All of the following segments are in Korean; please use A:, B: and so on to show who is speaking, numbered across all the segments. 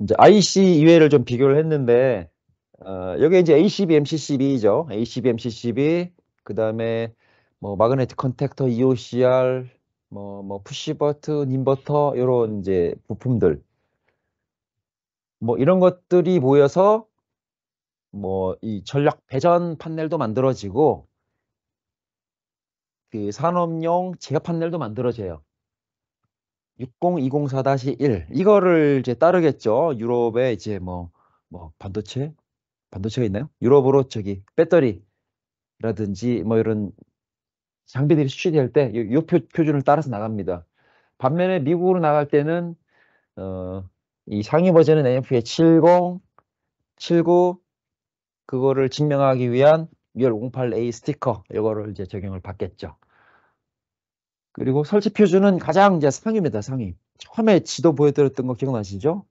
A: 이제 IC 이외를 좀 비교를 했는데 어, 여기 이제 ACB, MCCB죠. ACB, MCCB 그 다음에 뭐 마그네틱 컨택터, EOCR, 뭐, 뭐 푸시 버튼, 인버터 이런 이제 부품들 뭐 이런 것들이 모여서 뭐 이 전략 배전 판넬도 만들어지고 그 산업용 제어 판넬도 만들어져요. 60204-1 이거를 이제 따르겠죠. 유럽에 이제 뭐뭐 뭐 반도체 반도체가 있나요? 유럽으로 저기 배터리라든지 뭐 이런 장비들이 수출될 때이 표준을 따라서 나갑니다. 반면에 미국으로 나갈 때는 어, 이 상위 버전은 NF의 70, 79 그거를 증명하기 위한 608A 스티커 이거를 이제 적용을 받겠죠. 그리고 설치 표준은 가장 이제 상위입니다. 상위. 처음에 지도 보여드렸던 거 기억나시죠?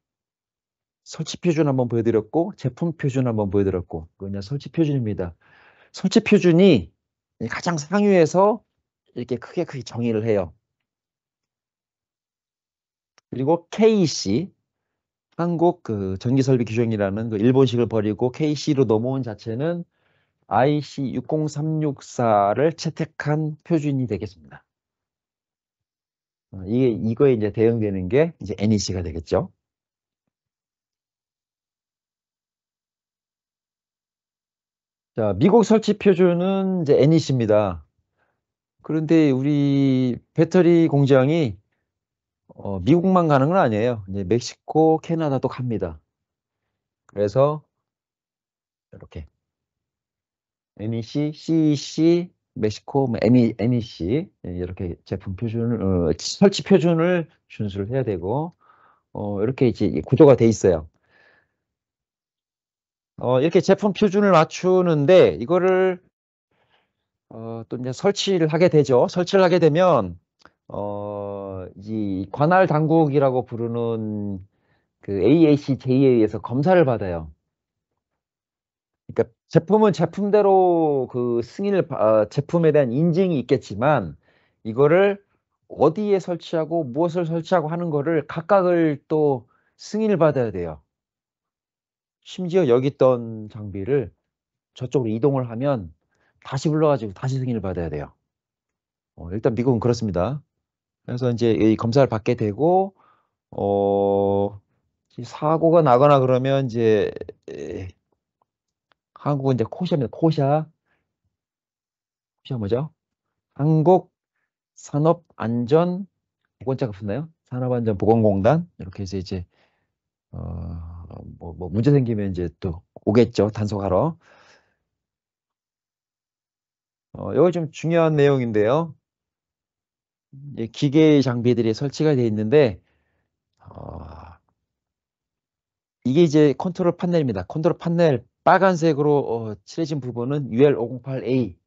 A: 설치 표준 한번 보여드렸고 제품 표준 한번 보여드렸고 그냥 설치 표준입니다. 설치 표준이 가장 상위에서 이렇게 크게 크게 정의를 해요. 그리고 KC 한국 그 전기설비 규정이라는 그 일본식을 버리고 KC로 넘어온 자체는 IC 60364를 채택한 표준이 되겠습니다. 어, 이게 이거에 이제 대응되는 게 이제 NEC가 되겠죠. 자, 미국 설치 표준은 이제 NEC입니다. 그런데 우리 배터리 공장이 어, 미국만 가는 건 아니에요. 이제 멕시코, 캐나다도 갑니다. 그래서 이렇게 NEC, CEC, 멕시코 애니 뭐, e n e 예, 이렇게 제품 표준을 어, 설치 표준을 준수를 해야 되고 어, 이렇게 이제 구조가 돼 있어요. 어, 이렇게 제품 표준을 맞추는데 이거를 어, 또 이제 설치를 하게 되죠. 설치를 하게 되면 어, 이 관할 당국이라고 부르는 그 AACJ에 의해서 검사를 받아요. 그러니까 제품은 제품대로 그 승인을 어, 제품에 대한 인증이 있겠지만 이거를 어디에 설치하고 무엇을 설치하고 하는 거를 각각을 또 승인을 받아야 돼요. 심지어 여기 있던 장비를 저쪽으로 이동을 하면 다시 불러가지고 다시 승인을 받아야 돼요. 어, 일단 미국은 그렇습니다. 그래서 이제 검사를 받게 되고 어, 사고가 나거나 그러면 이제 한국은 이제 코샤입니다. 코샤. 코샤 뭐죠? 한국 산업안전 보건자가 붙나요? 산업안전보건공단 이렇게 해서 이제 어, 뭐, 뭐 문제 생기면 이제 또 오겠죠 단속하러. 어, 여기 좀 중요한 내용인데요. 기계 장비들이 설치가 되어 있는데 어, 이게 이제 컨트롤 판넬입니다. 컨트롤 판넬 빨간색으로 어, 칠해진 부분은 UL 508A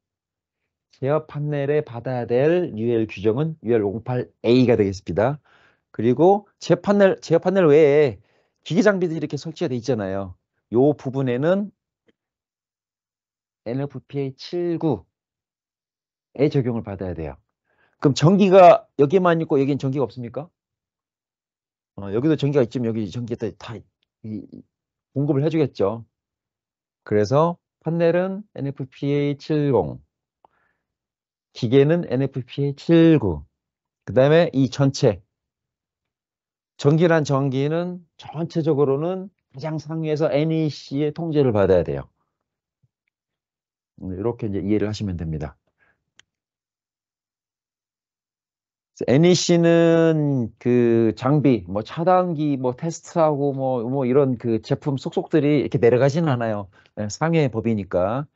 A: 제어 판넬에 받아야 될 UL 규정은 UL 508A가 되겠습니다. 그리고 제어 판넬 제어 판넬 외에 기계 장비도이렇게 설치가 돼 있잖아요. 이 부분에는 NFPA 79에 적용을 받아야 돼요. 그럼 전기가 여기만 있고 여기는 전기가 없습니까? 어, 여기도 전기가 있지만 여기 전기가 다, 다 이, 공급을 해주겠죠. 그래서 판넬은 NFPA 70, 기계는 NFPA 79. 그 다음에 이 전체. 전기란 전기는 전체적으로는 가장 상위에서 NEC의 통제를 받아야 돼요. 음, 이렇게 이제 이해를 하시면 됩니다. 애니 씨는 e 그 장비, 뭐 차단기, 뭐 테스트하고 뭐, 뭐 이런 그 제품 속속들이 이렇게 내려가지는 않아요. 네, 상해 법이니까.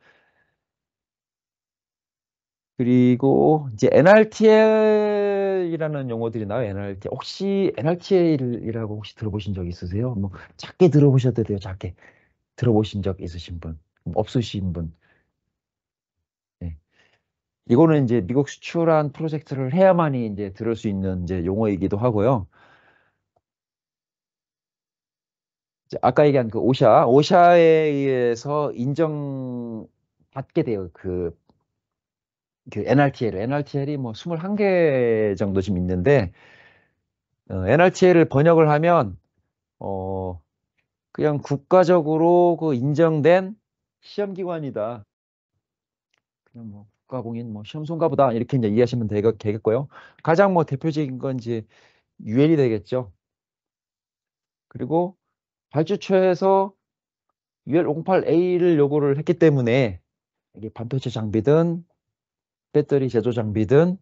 A: 그리고 이제 NRTL이라는 용어들이 나와요. NRT. l 혹시 NRTL이라고 혹시 들어보신 적 있으세요? 뭐 작게 들어보셔도 돼요. 작게 들어보신 적 있으신 분, 없으신 분. 이거는 이제 미국 수출한 프로젝트를 해야만이 이제 들을 수 있는 이제 용어이기도 하고요. 아까 얘기한 그 오샤, 오샤에 의해서 인정받게 돼요. 그, 그 NRTL, NRTL이 뭐 21개 정도 좀 있는데, 어, NRTL을 번역을 하면, 어, 그냥 국가적으로 그 인정된 시험기관이다. 그냥 뭐, 국가공인 뭐 시험송가 보다 이렇게 이제 이해하시면 되겠고요. 가장 뭐 대표적인 건 이제 UL이 되겠죠. 그리고 발주처에서 UL08A를 요구를 했기 때문에 이게 반도체 장비든 배터리 제조 장비든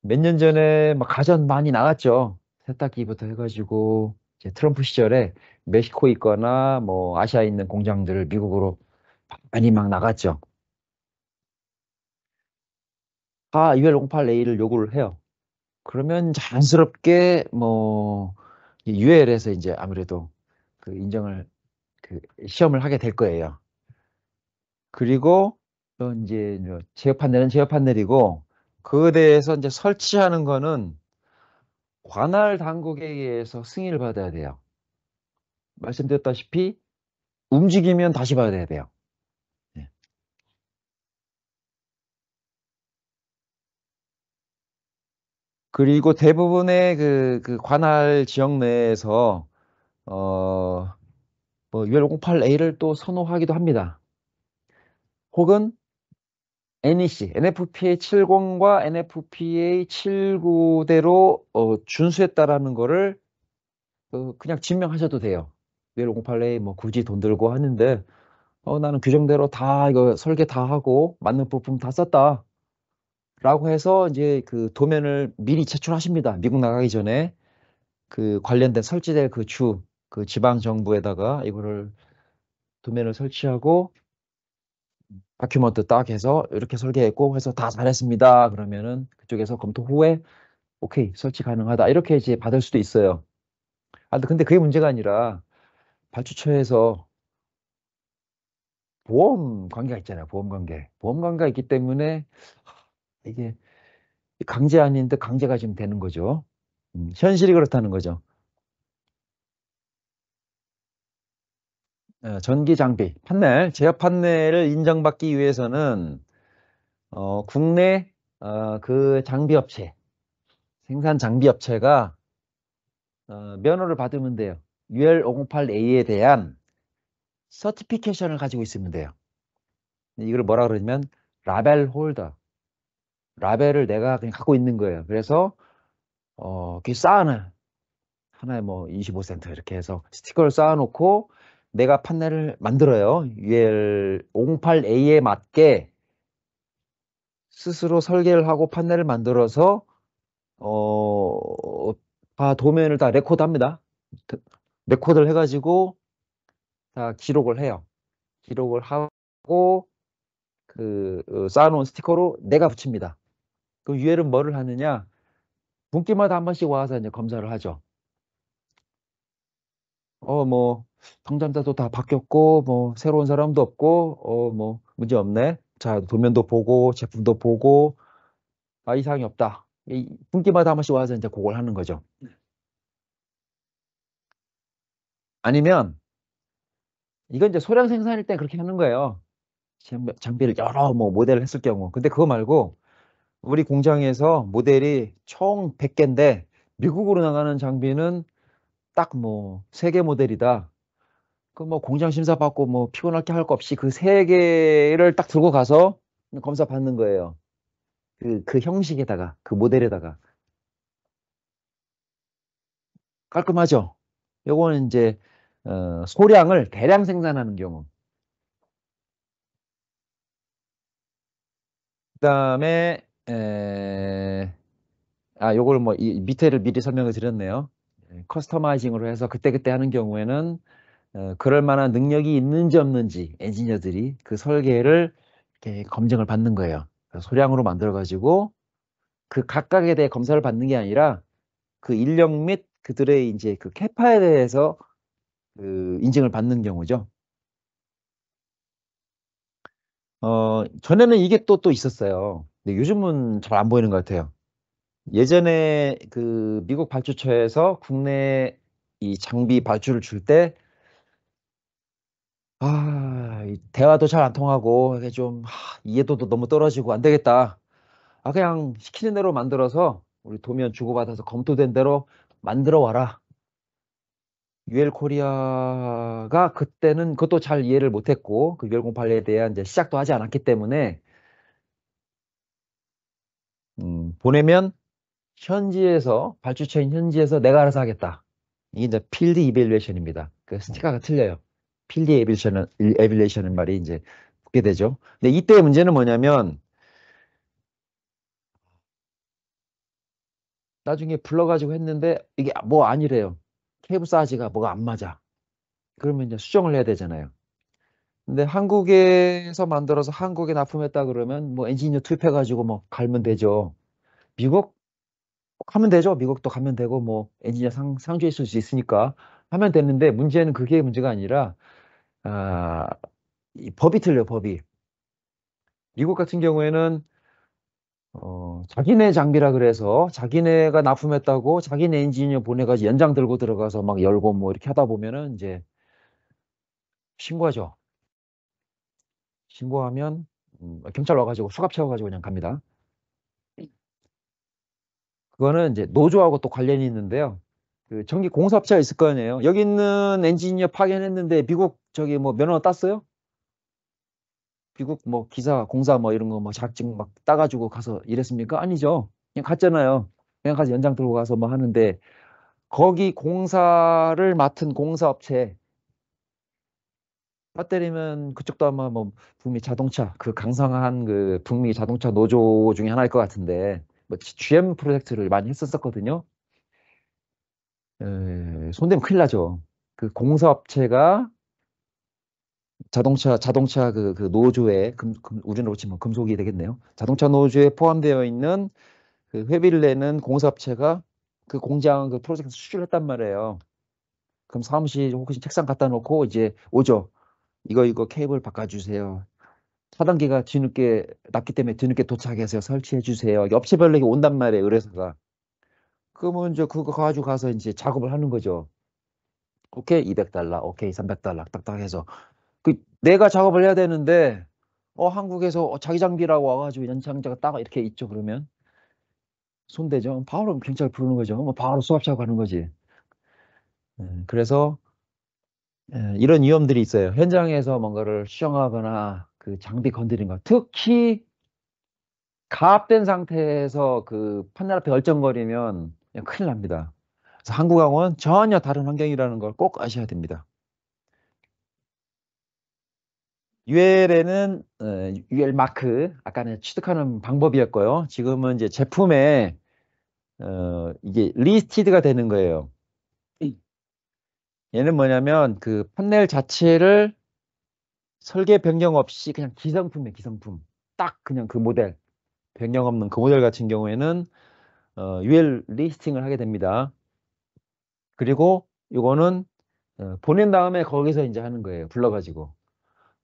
A: 몇 년 전에 막 가전 많이 나왔죠. 세탁기부터 해가지고 이제 트럼프 시절에 멕시코 있거나 뭐 아시아에 있는 공장들을 미국으로 많이 막 나갔죠. 다 208A를 요구를 해요. 그러면 자연스럽게 뭐 UL에서 이제 아무래도 그 인정을 그 시험을 하게 될 거예요. 그리고 이제 제어 판넬은 제어 판넬이고 그에 대해서 이제 설치하는 거는 관할 당국에 의해서 승인을 받아야 돼요. 말씀드렸다시피 움직이면 다시 받아야 돼요. 그리고 대부분의 그, 그 관할 지역 내에서 어, 뭐 6108A를 또 선호하기도 합니다. 혹은 NEC, NFPA 70과 NFPA 79대로 어, 준수했다라는 거를 어, 그냥 증명하셔도 돼요. 6108A 뭐 굳이 돈 들고 하는데 어, 나는 규정대로 다 이거 설계 다 하고 맞는 부품 다 썼다. 라고 해서 이제 그 도면을 미리 제출하십니다. 미국 나가기 전에 그 관련된 설치될 그 주, 그 지방 정부에다가 이거를 도면을 설치하고 다큐먼트 딱 해서 이렇게 설계했고 해서 다 잘했습니다. 그러면은 그쪽에서 검토 후에 오케이 설치 가능하다 이렇게 이제 받을 수도 있어요. 아 근데 그게 문제가 아니라 발주처에서 보험 관계가 있잖아요. 보험 관계. 보험 관계가 있기 때문에 이게 강제 아닌데 강제가 지금 되는 거죠. 음, 현실이 그렇다는 거죠. 네, 전기 장비 판넬 제어 판넬을 인정받기 위해서는 어, 국내 어, 그 장비 업체 생산 장비 업체가 어, 면허를 받으면 돼요. UL508A에 대한 서티피케이션을 가지고 있으면 돼요. 이걸 뭐라 그러냐면 라벨 홀더 라벨을 내가 그냥 갖고 있는 거예요. 그래서 어, 그게 쌓아놔 하나에 뭐 25센트 이렇게 해서 스티커를 쌓아놓고 내가 판넬을 만들어요. UL 08A에 맞게 스스로 설계를 하고 판넬을 만들어서 어, 다 도면을 다 레코드합니다. 레코드를 해가지고 다 기록을 해요. 기록을 하고 그 어, 쌓아놓은 스티커로 내가 붙입니다. 그 유해는 뭐를 하느냐? 분기마다 한 번씩 와서 이제 검사를 하죠. 어, 뭐, 당장자도다 바뀌었고, 뭐, 새로운 사람도 없고, 어, 뭐, 문제 없네. 자, 도면도 보고, 제품도 보고, 아, 이상이 없다. 이, 분기마다 한 번씩 와서 이제 그걸 하는 거죠. 네. 아니면, 이건 이제 소량 생산일 때 그렇게 하는 거예요. 장비를 여러 뭐 모델을 했을 경우. 근데 그거 말고, 우리 공장에서 모델이 총 100개인데 미국으로 나가는 장비는 딱 뭐3개 모델이다. 그 뭐 공장 심사 받고 뭐 피곤할 게 할 거 없이 그3 개를 딱 들고 가서 검사 받는 거예요. 그, 그 형식에다가 그 모델에다가 깔끔하죠. 요거는 이제 어, 소량을 대량 생산하는 경우. 그 다음에 에... 아, 요걸 뭐이 밑에를 미리 설명을 드렸네요. 예, 커스터마이징으로 해서 그때그때 하는 경우에는 어, 그럴 만한 능력이 있는지 없는지 엔지니어들이 그 설계를 이렇게 검증을 받는 거예요. 소량으로 만들어 가지고 그 각각에 대해 검사를 받는 게 아니라 그 인력 및 그들의 이제 그 캐파에 대해서 그 인증을 받는 경우죠. 어, 전에는 이게 또 또 있었어요. 근데 요즘은 잘 안 보이는 것 같아요. 예전에 그 미국 발주처에서 국내 이 장비 발주를 줄 때, 아, 대화도 잘 안 통하고, 이 좀, 하, 이해도도 너무 떨어지고, 안 되겠다. 아, 그냥 시키는 대로 만들어서, 우리 도면 주고받아서 검토된 대로 만들어 와라. 유 l 코리아가 그때는 그것도 잘 이해를 못했고, 그6공팔레에 대한 이제 시작도 하지 않았기 때문에, 음, 보내면 현지에서 발주처인 현지에서 내가 알아서 하겠다. 이게 이제 필드 이벨리에이션입니다. 그 스티커가 틀려요. 필드 에빌레이션은 에빌레이션은 말이 이제 붙게 되죠. 근데 이때 문제는 뭐냐면 나중에 불러가지고 했는데 이게 뭐 아니래요. 케이블 사이즈가 뭐가 안 맞아. 그러면 이제 수정을 해야 되잖아요. 근데 한국에서 만들어서 한국에 납품했다 그러면 뭐 엔지니어 투입해가지고 뭐 갈면 되죠. 미국 하면 되죠. 미국도 가면 되고 뭐 엔지니어 상, 상주에 있을 수 있으니까 하면 되는데 문제는 그게 문제가 아니라 아, 이 법이 틀려 법이. 미국 같은 경우에는 어, 자기네 장비라 그래서 자기네가 납품했다고 자기네 엔지니어 보내가지고 연장 들고 들어가서 막 열고 뭐 이렇게 하다 보면은 이제 신고하죠. 신고하면 음, 경찰 와가지고 수갑 채워가지고 그냥 갑니다. 네. 그거는 이제 노조하고 또 관련이 있는데요. 그 전기 공사업체가 있을 거 아니에요. 여기 있는 엔지니어 파견했는데 미국 저기 뭐 면허 땄어요? 미국 뭐 기사 공사 뭐 이런 거 뭐 자격증 막 따가지고 가서 이랬습니까 아니죠. 그냥 갔잖아요. 그냥 가서 연장 들고 가서 뭐 하는데 거기 공사를 맡은 공사업체 빠때리면 그쪽도 아마 뭐 북미 자동차 그 강성한 그 북미 자동차 노조 중에 하나일 것 같은데 뭐 GM 프로젝트를 많이 했었었거든요. 손대면 큰일 나죠. 그 공사업체가 자동차 자동차 그, 그 노조에 금, 금, 우리나라 치면 뭐 금속이 되겠네요. 자동차 노조에 포함되어 있는 그 회비를 내는 공사업체가 그 공장 그 프로젝트 수출을 했단 말이에요. 그럼 사무실 혹시 책상 갖다 놓고 이제 오죠. 이거 이거 케이블 바꿔주세요. 차단기가 뒤늦게 났기 때문에 뒤늦게 도착해서 설치해주세요. 옆집별로 온단 말이에요. 의뢰사가. 그러면 이제 그거 가지고 가서 이제 작업을 하는 거죠. 오케이 200달러, 오케이 300달러 딱딱 해서 그 내가 작업을 해야 되는데 어 한국에서 어, 자기 장비라고 와가지고 연장자가 딱 이렇게 있죠 그러면 손대죠 바로 경찰 부르는 거죠 뭐 바로 수압차 가는 거지 네, 그래서 예, 이런 위험들이 있어요. 현장에서 뭔가를 시험하거나 그 장비 건드린 거. 특히 가압된 상태에서 그 판넬 앞에 얼쩡거리면 큰일 납니다. 그래서 한국항원 전혀 다른 환경이라는 걸 꼭 아셔야 됩니다. UL에는 UL 어, 마크 아까는 취득하는 방법이었고요. 지금은 이제 제품에 어, 이게 리스티드가 되는 거예요. 얘는 뭐냐면 그 판넬 자체를 설계 변경 없이 그냥 기성품이에요, 기성품. 딱 그냥 그 모델. 변경 없는 그 모델 같은 경우에는 어, UL 리스팅을 하게 됩니다. 그리고 이거는 어, 보낸 다음에 거기서 이제 하는 거예요. 불러가지고.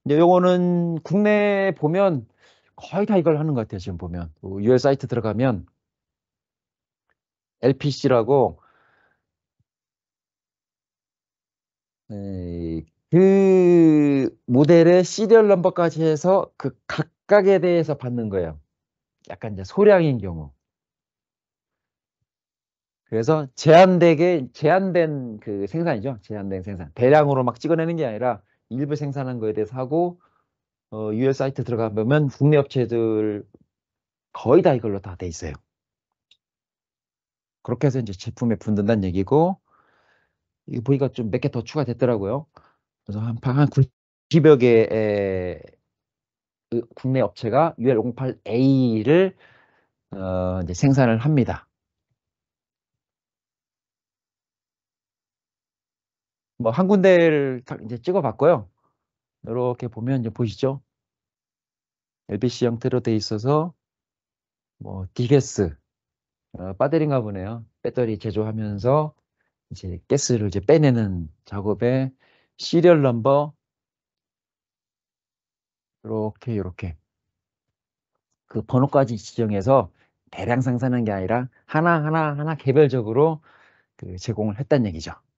A: 근데 요거는 국내 보면 거의 다 이걸 하는 것 같아요. 지금 보면. UL 사이트 들어가면 LPC라고 네, 그 모델의 시리얼 넘버까지 해서 그 각각에 대해서 받는 거예요. 약간 이제 소량인 경우. 그래서 제한되게 제한된 그 생산이죠. 제한된 생산. 대량으로 막 찍어내는 게 아니라 일부 생산한 거에 대해서 하고 어, 유열 사이트 들어가 보면 국내 업체들 거의 다 이걸로 다 돼 있어요. 그렇게 해서 이제 제품에 붙는다는 얘기고 이거 보니까 좀 몇 개 더 추가됐더라고요. 그래서 한, 한 90여 개의 국내 업체가 UL08A를 어, 이제 생산을 합니다. 뭐 한 군데를 이제 찍어봤고요. 이렇게 보면 이제 보시죠. LBC 형태로 돼 있어서 뭐 디게스 어, 빠데린가 보네요. 배터리 제조하면서 이제 가스를 이제 빼내는 작업에 시리얼 넘버 이렇게 이렇게 그 번호까지 지정해서 대량 생산하는 게 아니라 하나 하나 하나 개별적으로 그 제공을 했다는 얘기죠.